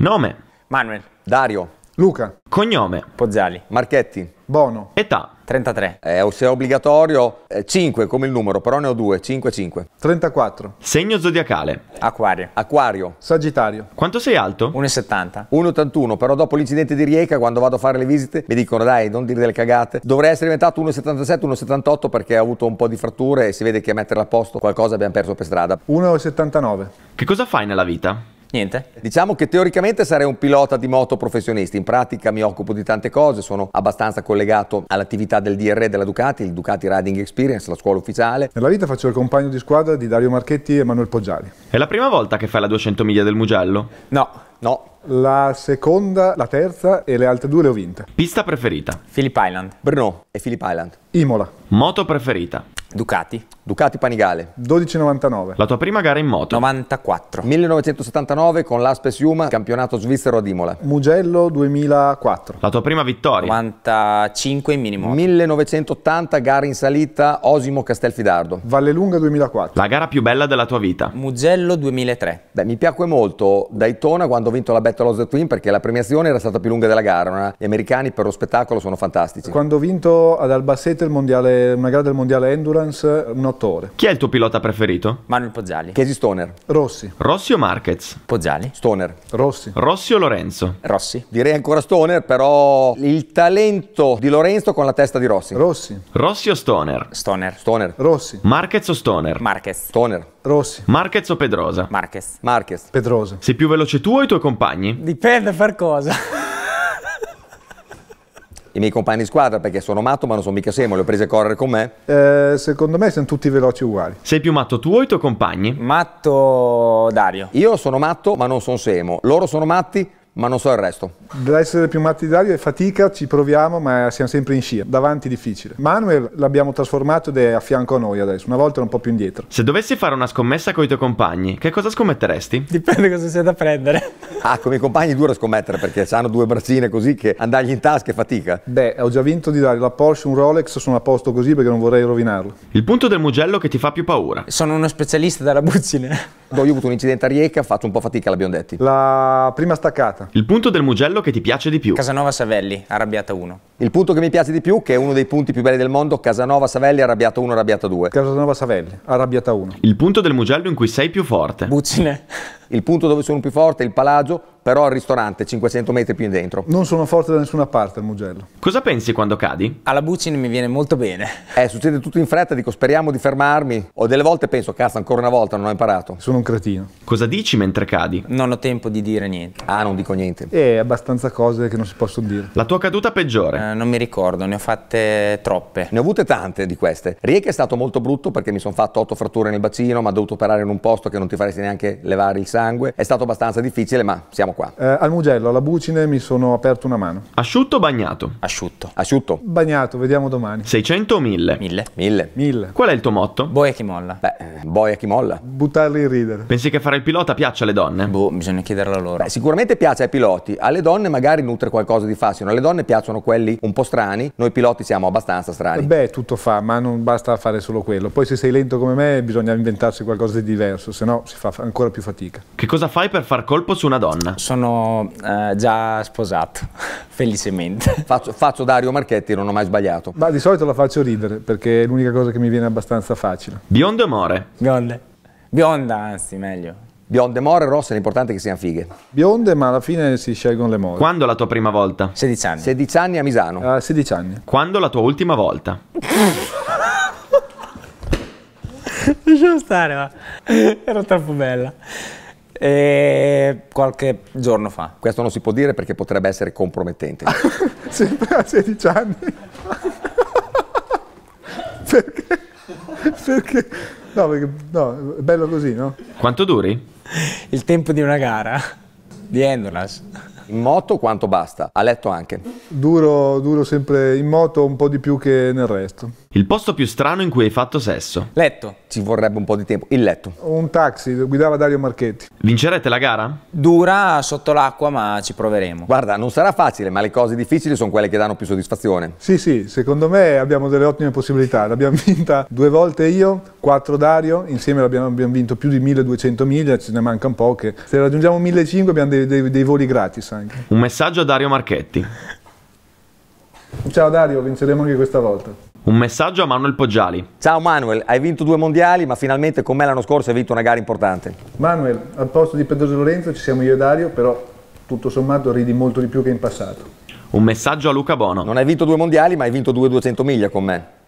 Nome. Manuel. Dario. Luca. Cognome. Pozzali. Marchetti. Bono. Età. 33. Eh, se è obbligatorio, eh, 5 come il numero, però ne ho 2, 5, 5. 34. Segno zodiacale. Acquario. Acquario. Sagittario. Quanto sei alto? 1,70. 1,81, però dopo l'incidente di Rieca, quando vado a fare le visite, mi dicono dai, non dire delle cagate. Dovrei essere diventato 1,77, 1,78 perché ho avuto un po' di fratture e si vede che a metterla a posto qualcosa abbiamo perso per strada. 1,79. Che cosa fai nella vita? Niente. Diciamo che teoricamente sarei un pilota di moto professionista, in pratica mi occupo di tante cose, sono abbastanza collegato all'attività del DR della Ducati, il Ducati Riding Experience, la scuola ufficiale. Nella vita faccio il compagno di squadra di Dario Marchetti e Manuel Poggiari. È la prima volta che fai la 200 miglia del Mugello? No, no, la seconda, la terza e le altre due le ho vinte. Pista preferita? Philip Island. Brno e Philip Island. Imola. Moto preferita? Ducati. Ducati Panigale. 12,99. La tua prima gara in moto. 94. 1979 con l'Aspes Yuma, campionato svizzero ad Imola. Mugello 2004. La tua prima vittoria. 95 in minimo. 1980 gara in salita Osimo Castelfidardo. Vallelunga 2004. La gara più bella della tua vita. Mugello 2003. Beh, mi piacque molto Daytona quando ho vinto la Battle of the Twin perché la premiazione era stata più lunga della gara. Gli americani per lo spettacolo sono fantastici. Quando ho vinto ad Albacete mondiale, una gara del mondiale Endurance Lawrence un 8 Chi è il tuo pilota preferito? Manuel Pozzali. Casey Stoner. Rossi. Rossi o Marquez? Pozzali. Stoner. Rossi. Rossi o Lorenzo? Rossi. Direi ancora Stoner, però il talento di Lorenzo con la testa di Rossi. Rossi. Rossi o Stoner? Stoner. Stoner. Rossi. Marquez o Stoner? Marquez. Stoner. Rossi. Marquez o Pedrosa? Marquez. Marquez. Pedrosa. Sei più veloce tu o i tuoi compagni? Dipende per cosa i miei compagni di squadra perché sono matto ma non sono mica semo, le ho prese a correre con me. Eh, secondo me siamo tutti veloci uguali. Sei più matto tu o i tuoi compagni? Matto Dario. Io sono matto ma non sono semo, loro sono matti ma non so il resto. Dell'essere più matti di Dario è fatica, ci proviamo ma siamo sempre in scia, davanti difficile. Manuel l'abbiamo trasformato ed è a fianco a noi adesso, una volta era un po' più indietro. Se dovessi fare una scommessa con i tuoi compagni, che cosa scommetteresti? Dipende cosa c'è da prendere. Ah, come i compagni è duro scommettere perché hanno due braccine così che andargli in tasca è fatica. Beh, ho già vinto di dare la Porsche un Rolex, sono a posto così perché non vorrei rovinarlo. Il punto del Mugello che ti fa più paura. Sono uno specialista della buccine. No, io ho avuto un incidente a Rieca, ho fatto un po' fatica alla Biondetti. La prima staccata. Il punto del Mugello che ti piace di più. Casanova Savelli, arrabbiata 1. Il punto che mi piace di più, che è uno dei punti più belli del mondo, Casanova Savelli, arrabbiata 1, arrabbiata 2. Casanova Savelli, arrabbiata 1. Il punto del Mugello in cui sei più forte. Buccine il punto dove sono più forte, il palagio, però al ristorante 500 metri più in dentro. Non sono forte da nessuna parte il Mugello. Cosa pensi quando cadi? Alla Bucin mi viene molto bene. Eh, succede tutto in fretta, dico speriamo di fermarmi. O delle volte penso, cazzo, ancora una volta non ho imparato. Sono un cretino. Cosa dici mentre cadi? Non ho tempo di dire niente. Ah, non dico niente. Eh, abbastanza cose che non si possono dire. La tua caduta peggiore? Eh, non mi ricordo, ne ho fatte troppe. Ne ho avute tante di queste. Rieke è stato molto brutto perché mi sono fatto otto fratture nel bacino, ma ho dovuto operare in un posto che non ti faresti neanche levare il sangue. È stato abbastanza difficile, ma siamo siamo qua. Eh, al Mugello, alla Bucine, mi sono aperto una mano. Asciutto o bagnato? Asciutto. Asciutto. Bagnato, vediamo domani. 600 o 1000? 1000. 1000. 1000. Qual è il tuo motto? Boia chi molla. Beh, boia chi molla. Buttarli in ridere. Pensi che fare il pilota piaccia alle donne? Boh, bisogna chiederlo a loro. Beh, sicuramente piace ai piloti. Alle donne magari nutre qualcosa di facile. Alle donne piacciono quelli un po' strani. Noi piloti siamo abbastanza strani. Beh, tutto fa, ma non basta fare solo quello. Poi se sei lento come me bisogna inventarsi qualcosa di diverso, se no si fa ancora più fatica. Che cosa fai per far colpo su una donna? sono eh, già sposato, felicemente. Faccio, faccio, Dario Marchetti, non ho mai sbagliato. Ma di solito la faccio ridere, perché è l'unica cosa che mi viene abbastanza facile. Bionde o more? Bionde. Bionda, anzi, meglio. Bionde, more, rosse, l'importante è che siano fighe. Bionde, ma alla fine si scelgono le more. Quando la tua prima volta? 16 anni. 16 anni a Misano. uh, 16 anni. Quando la tua ultima volta? Lasciamo stare, ma era troppo bella e qualche giorno fa. Questo non si può dire perché potrebbe essere compromettente. Sempre a 16 anni. perché? Perché? No, perché no, è bello così, no? Quanto duri? Il tempo di una gara di Endurance. In moto quanto basta? A letto anche. Duro, duro sempre in moto un po' di più che nel resto. Il posto più strano in cui hai fatto sesso? Letto. Ci vorrebbe un po' di tempo. Il letto. Un taxi, guidava Dario Marchetti. Vincerete la gara? Dura sotto l'acqua, ma ci proveremo. Guarda, non sarà facile, ma le cose difficili sono quelle che danno più soddisfazione. Sì, sì, secondo me abbiamo delle ottime possibilità. L'abbiamo vinta due volte io, quattro Dario, insieme abbiamo, abbiamo vinto più di 1200 miglia, ce ne manca un po' che se raggiungiamo 1500 abbiamo dei, dei, dei voli gratis. Anche. Eh anche. Un messaggio a Dario Marchetti. Ciao Dario, vinceremo anche questa volta. Un messaggio a Manuel Poggiali. Ciao Manuel, hai vinto due mondiali, ma finalmente con me l'anno scorso hai vinto una gara importante. Manuel, al posto di Pedroso Lorenzo ci siamo io e Dario, però tutto sommato ridi molto di più che in passato. Un messaggio a Luca Bono. Non hai vinto due mondiali, ma hai vinto due 200 miglia con me.